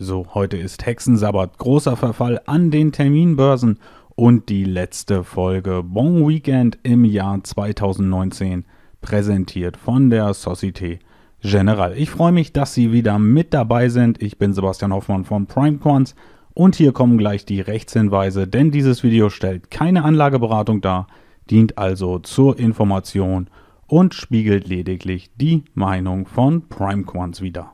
So, heute ist Hexensabbat, großer Verfall an den Terminbörsen und die letzte Folge Bon Weekend im Jahr 2019, präsentiert von der Société Générale. Ich freue mich, dass Sie wieder mit dabei sind. Ich bin Sebastian Hoffmann von Primecons und hier kommen gleich die Rechtshinweise, denn dieses Video stellt keine Anlageberatung dar, dient also zur Information und spiegelt lediglich die Meinung von Primequants wider.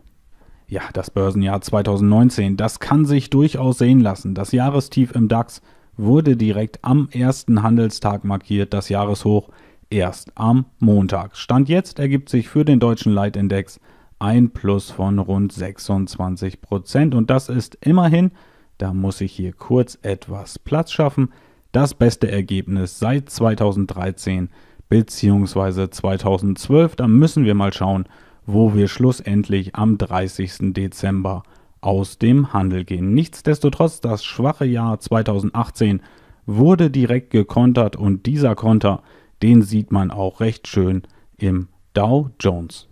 Ja, das Börsenjahr 2019, das kann sich durchaus sehen lassen. Das Jahrestief im DAX wurde direkt am ersten Handelstag markiert, das Jahreshoch erst am Montag. Stand jetzt ergibt sich für den deutschen Leitindex ein Plus von rund 26 Prozent und das ist immerhin, da muss ich hier kurz etwas Platz schaffen, das beste Ergebnis seit 2013 bzw. 2012. Da müssen wir mal schauen, wo wir schlussendlich am 30. Dezember aus dem Handel gehen. Nichtsdestotrotz, das schwache Jahr 2018 wurde direkt gekontert und dieser Konter, den sieht man auch recht schön im Dow Jones.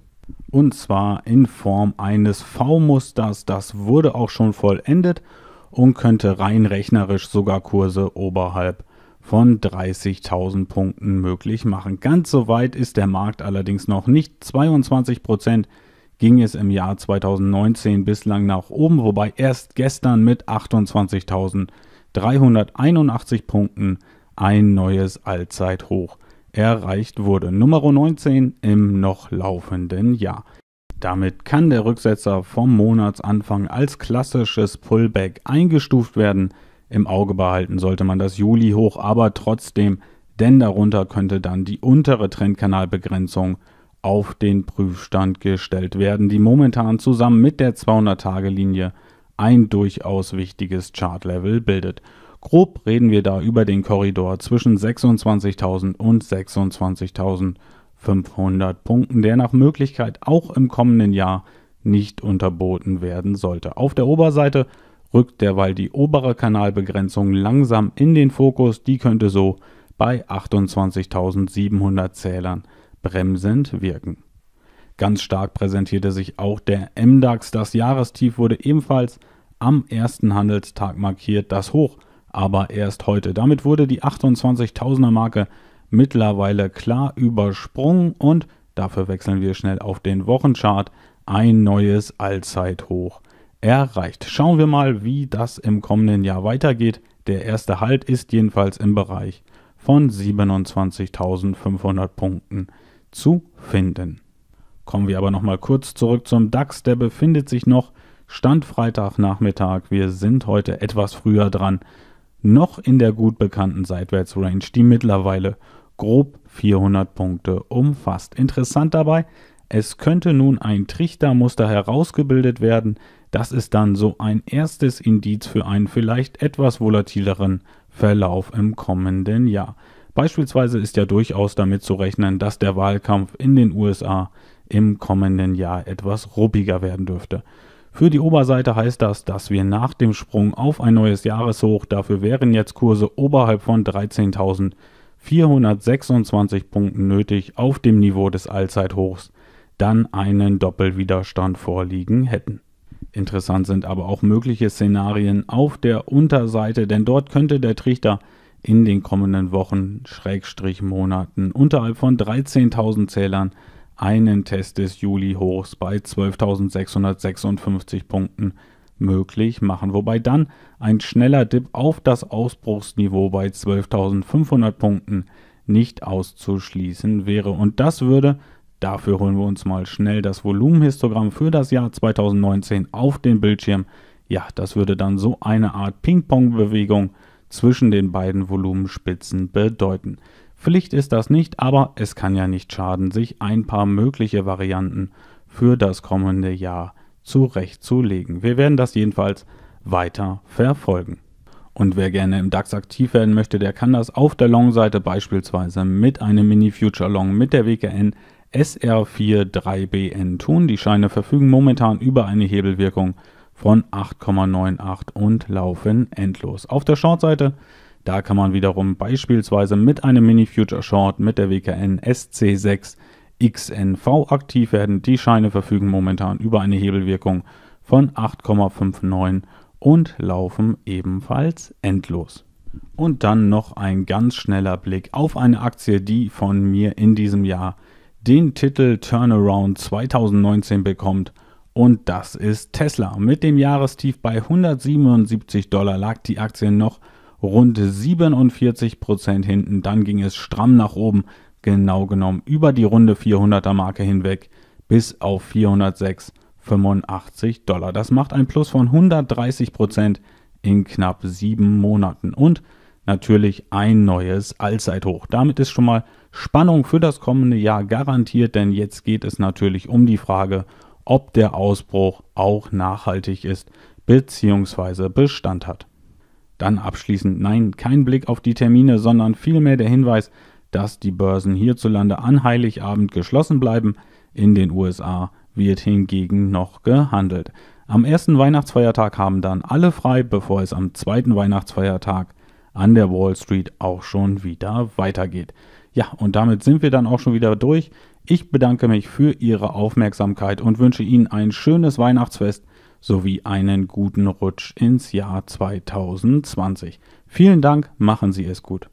Und zwar in Form eines V-Musters, das wurde auch schon vollendet und könnte rein rechnerisch sogar Kurse oberhalb von 30.000 Punkten möglich machen. Ganz so weit ist der Markt allerdings noch nicht. 22 ging es im Jahr 2019 bislang nach oben, wobei erst gestern mit 28.381 Punkten ein neues Allzeithoch erreicht wurde. Nummer 19 im noch laufenden Jahr. Damit kann der Rücksetzer vom Monatsanfang als klassisches Pullback eingestuft werden. Im Auge behalten sollte man das Juli-Hoch aber trotzdem, denn darunter könnte dann die untere Trendkanalbegrenzung auf den Prüfstand gestellt werden, die momentan zusammen mit der 200-Tage-Linie ein durchaus wichtiges Chartlevel bildet. Grob reden wir da über den Korridor zwischen 26.000 und 26.500 Punkten, der nach Möglichkeit auch im kommenden Jahr nicht unterboten werden sollte. Auf der Oberseite rückt derweil die obere Kanalbegrenzung langsam in den Fokus. Die könnte so bei 28.700 Zählern bremsend wirken. Ganz stark präsentierte sich auch der MDAX. Das Jahrestief wurde ebenfalls am ersten Handelstag markiert, das Hoch aber erst heute. Damit wurde die 28.000er Marke mittlerweile klar übersprungen und dafür wechseln wir schnell auf den Wochenchart. Ein neues Allzeithoch erreicht. Schauen wir mal, wie das im kommenden Jahr weitergeht. Der erste Halt ist jedenfalls im Bereich von 27.500 Punkten zu finden. Kommen wir aber noch mal kurz zurück zum DAX. Der befindet sich noch Stand Freitagnachmittag. Wir sind heute etwas früher dran. Noch in der gut bekannten Seitwärtsrange, die mittlerweile grob 400 Punkte umfasst. Interessant dabei, es könnte nun ein Trichtermuster herausgebildet werden, das ist dann so ein erstes Indiz für einen vielleicht etwas volatileren Verlauf im kommenden Jahr. Beispielsweise ist ja durchaus damit zu rechnen, dass der Wahlkampf in den USA im kommenden Jahr etwas ruppiger werden dürfte. Für die Oberseite heißt das, dass wir nach dem Sprung auf ein neues Jahreshoch, dafür wären jetzt Kurse oberhalb von 13.426 Punkten nötig auf dem Niveau des Allzeithochs dann einen Doppelwiderstand vorliegen hätten. Interessant sind aber auch mögliche Szenarien auf der Unterseite, denn dort könnte der Trichter in den kommenden Wochen, Schrägstrich Monaten unterhalb von 13.000 Zählern einen Test des Juli-Hochs bei 12.656 Punkten möglich machen, wobei dann ein schneller Dip auf das Ausbruchsniveau bei 12.500 Punkten nicht auszuschließen wäre und das würde Dafür holen wir uns mal schnell das Volumenhistogramm für das Jahr 2019 auf den Bildschirm. Ja, das würde dann so eine Art Ping-Pong-Bewegung zwischen den beiden Volumenspitzen bedeuten. Pflicht ist das nicht, aber es kann ja nicht schaden, sich ein paar mögliche Varianten für das kommende Jahr zurechtzulegen. Wir werden das jedenfalls weiter verfolgen. Und wer gerne im DAX aktiv werden möchte, der kann das auf der Long-Seite beispielsweise mit einem Mini-Future Long, mit der WKN SR43BN tun. Die Scheine verfügen momentan über eine Hebelwirkung von 8,98 und laufen endlos. Auf der Shortseite, da kann man wiederum beispielsweise mit einem Mini-Future Short mit der WKN SC6 XNV aktiv werden. Die Scheine verfügen momentan über eine Hebelwirkung von 8,59 und laufen ebenfalls endlos. Und dann noch ein ganz schneller Blick auf eine Aktie, die von mir in diesem Jahr den Titel Turnaround 2019 bekommt. Und das ist Tesla. Mit dem Jahrestief bei 177 Dollar lag die Aktie noch rund 47 Prozent hinten. Dann ging es stramm nach oben, genau genommen über die runde 400er Marke hinweg bis auf 406,85 Dollar. Das macht ein Plus von 130 Prozent in knapp sieben Monaten. Und natürlich ein neues Allzeithoch. Damit ist schon mal Spannung für das kommende Jahr garantiert, denn jetzt geht es natürlich um die Frage, ob der Ausbruch auch nachhaltig ist bzw. Bestand hat. Dann abschließend, nein, kein Blick auf die Termine, sondern vielmehr der Hinweis, dass die Börsen hierzulande an Heiligabend geschlossen bleiben. In den USA wird hingegen noch gehandelt. Am ersten Weihnachtsfeiertag haben dann alle frei, bevor es am zweiten Weihnachtsfeiertag an der Wall Street auch schon wieder weitergeht. Ja, und damit sind wir dann auch schon wieder durch. Ich bedanke mich für Ihre Aufmerksamkeit und wünsche Ihnen ein schönes Weihnachtsfest sowie einen guten Rutsch ins Jahr 2020. Vielen Dank, machen Sie es gut.